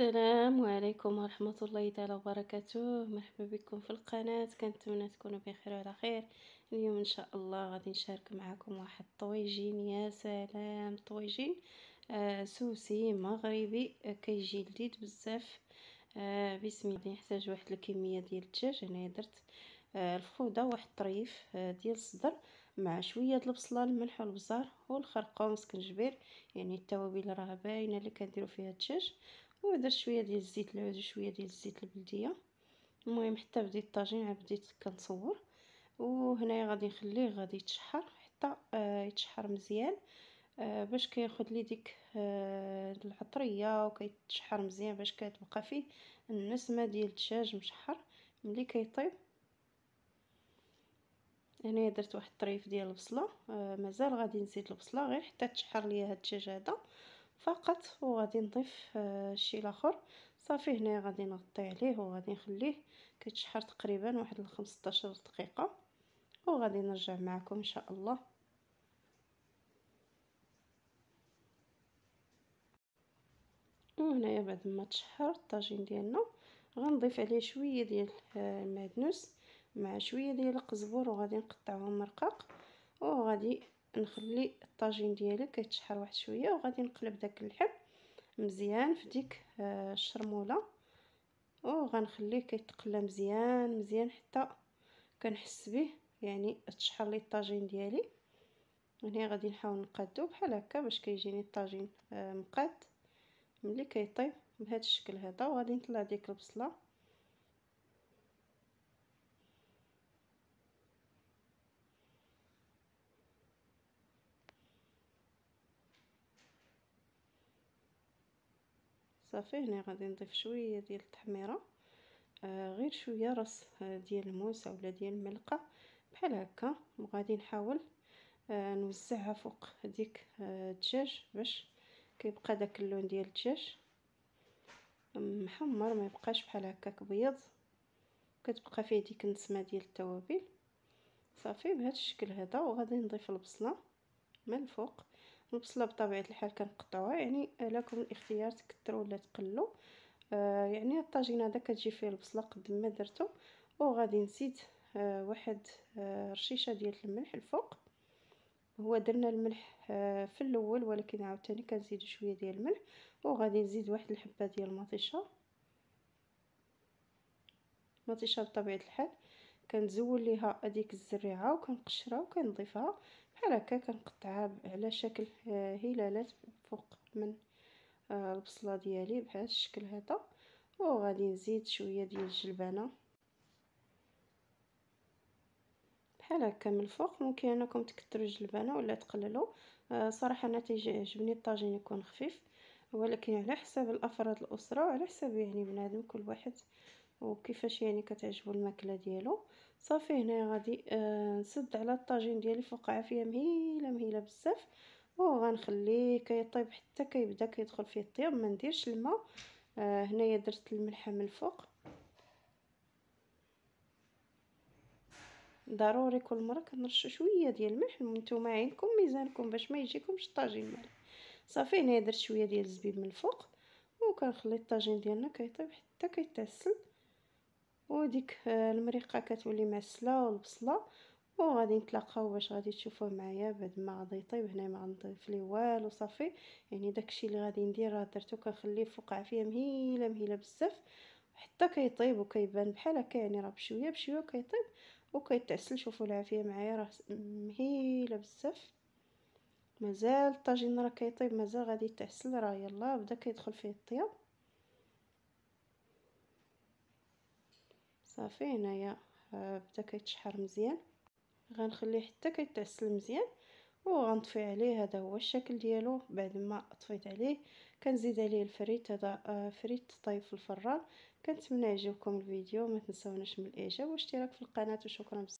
السلام عليكم ورحمة الله تعالى وبركاته مرحبا بكم في القناة كنتمنى تكونوا بخير وعلى خير اليوم ان شاء الله غادي نشارك معكم واحد طويجين يا سلام طويجين آه سوسي مغربي آه كيجي لذيذ بزاف آه بسم الله نحتاج واحد الكمية ديال الدجاج هنايا درت آه الفوضى واحد طريف آه ديال الصدر مع شويه البصله الملح والبزار والخرقوم سكنجبير يعني التوابل راه باينه اللي كنديرو فيها الدجاج ودرت شويه ديال الزيت العود وشويه ديال الزيت البلديه المهم حتى بديت الطاجين عاد بديت كنصور وهنايا غادي نخليه غادي يتشحر حتى آه، يتشحر مزيان آه، باش كياخذ لي ديك آه، العطريه وكيتشحر مزيان باش كتبقى فيه النسمه ديال الدجاج مشحر ملي كيطيب هنايا درت واحد الطريف ديال البصله مازال غادي نزيد البصله غير حتى تشحر ليا هاد الدجاج هذا فقط وغادي نضيف الشيء آه، الاخر صافي هنا غادي نغطي عليه وغادي نخليه كيتشحر تقريبا واحد 15 دقيقه وغادي نرجع معكم ان شاء الله وهنايا بعد ما تشحر الطاجين ديالنا غنضيف عليه شويه ديال المعدنوس آه، مع شويه ديال القزبر وغادي نقطعهم مرقاق وغادي نخلي الطاجين ديالي كيتشحر واحد شويه وغادي نقلب داك اللحم مزيان في ديك آه، الشرموله وغنخليه كيتقلى مزيان مزيان حتى كنحس به يعني تشحر لي الطاجين ديالي هنا غادي نحاول نقادو بحال هكا باش كيجيني الطاجين آه، مقاد ملي كيطيب بهذا الشكل هذا وغادي نطلع ديك البصله صافي هنا غادي نضيف شويه ديال التحميره آه غير شويه راس آه، ديال الموس ولا ديال الملقه بحال هكا وغادي نحاول آه نوزعها فوق ديك آه، الدجاج آه باش كيبقى داك اللون ديال الدجاج محمر ما يبقاش بحال هكاك بيض كتبقى فيه ديك النسمه ديال التوابل صافي بهذا الشكل هذا وغادي نضيف البصله من الفوق البصله بطبيعه الحال كنقطعوها يعني لكم الاختيار تكثروا ولا تقلوا آه يعني الطاجين هذا كتجي فيه البصله قد ما درتو وغادي نزيد آه واحد آه رشيشه ديال الملح الفوق هو درنا الملح آه، في الاول ولكن عاوتاني كنزيد شويه ديال الملح وغادي نزيد واحد الحبه ديال المطيشه مطيشه بطبيعه الحال كنزول ليها هذيك الزريعه وكنقشرها وكنضيفها بحال هكا كنقطعها على شكل آه، هلالات فوق من آه، البصله ديالي بهذا الشكل هذا وغادي نزيد شويه ديال الجلبانه بحال هكا من الفوق ممكن انكم تكثروا الجلبانه ولا تقللوا آه، صراحه انا تيعجبني الطاجين يكون خفيف ولكن على حساب الافراد الاسره وعلى حساب يعني بنادم كل واحد وكيفاش يعني كتعجبو الماكله ديالو صافي هنايا غادي آه نسد على الطاجين ديالي فوق عافيه مهيله مهيله بزاف وغنخليه كيطيب حتى كيبدا كيدخل فيه الطياب ما نديرش الماء آه هنايا درت الملحه من الفوق ضروري كل مره كنرش شويه ديال الملح نتوما عينكم ميزانكم باش ما يجيكمش الطاجين مالح صافي هنايا درت شويه ديال الزبيب من الفوق وكنخلي الطاجين ديالنا كيطيب حتى كيتعسل وديك آه، المريقه كتولي معسله والبصله وغادي نتلاقاو باش غادي تشوفوه معايا بعد ما يطيب هنايا ما غنضيف ليه والو صافي يعني داكشي اللي غادي ندير راه درتو كنخليه فوق عافيه مهيله مهيله بزاف حتى كيطيب وكيبان بحال هكا يعني راه بشويه بشويه كيطيب وكيتعسل شوفوا العافيه معايا راه مهيله بزاف مازال الطاجين راه كيطيب مازال غادي يتعسل راه يلا بدا كيدخل فيه الطياب صافي هنايا آه، بدا كيتشحر مزيان غنخليه حتى كيتعسل مزيان وغنطفي عليه هذا هو الشكل ديالو بعد ما طفيت عليه كنزيد عليه الفريت هذا آه، فريت طايب في الفران كنتمنى يعجبكم الفيديو ما تنساوناش من الاعجاب والاشتراك في القناه وشكرا بزاف